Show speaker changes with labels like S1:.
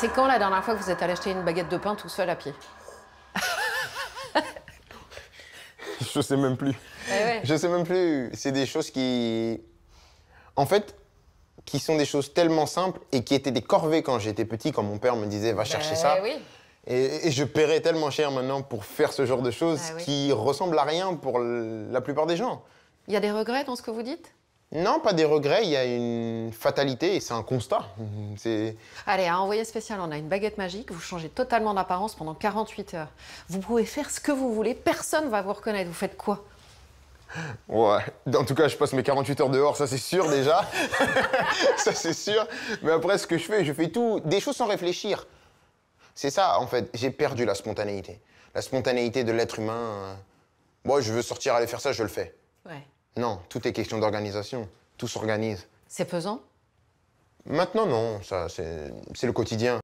S1: C'est quand la dernière fois que vous êtes allé acheter une baguette de pain tout seul à pied
S2: Je sais même plus. Eh je sais même plus. C'est des choses qui. En fait, qui sont des choses tellement simples et qui étaient des corvées quand j'étais petit, quand mon père me disait va chercher eh ça. Et, je paierais tellement cher maintenant pour faire ce genre de choses eh qui ressemblent à rien pour la plupart des gens. Il y a des regrets dans ce que vous dites non, pas des regrets, il y a une fatalité et c'est un constat.
S1: Allez, un envoyer spécial, on a une baguette magique, vous changez totalement d'apparence pendant 48 heures. Vous pouvez faire ce que vous voulez, personne ne va vous reconnaître. Vous faites quoi
S3: Ouais, en tout cas, je passe mes 48 heures dehors, ça c'est sûr déjà. ça c'est sûr. Mais après, ce que je fais, je fais tout, des choses sans
S2: réfléchir. C'est ça, en fait, j'ai perdu la spontanéité. La spontanéité de l'être humain. Euh, moi, je veux sortir, aller faire ça, je le fais. Ouais. Non, tout est question d'organisation. Tout s'organise. C'est pesant Maintenant, non. Ça, c'est le quotidien.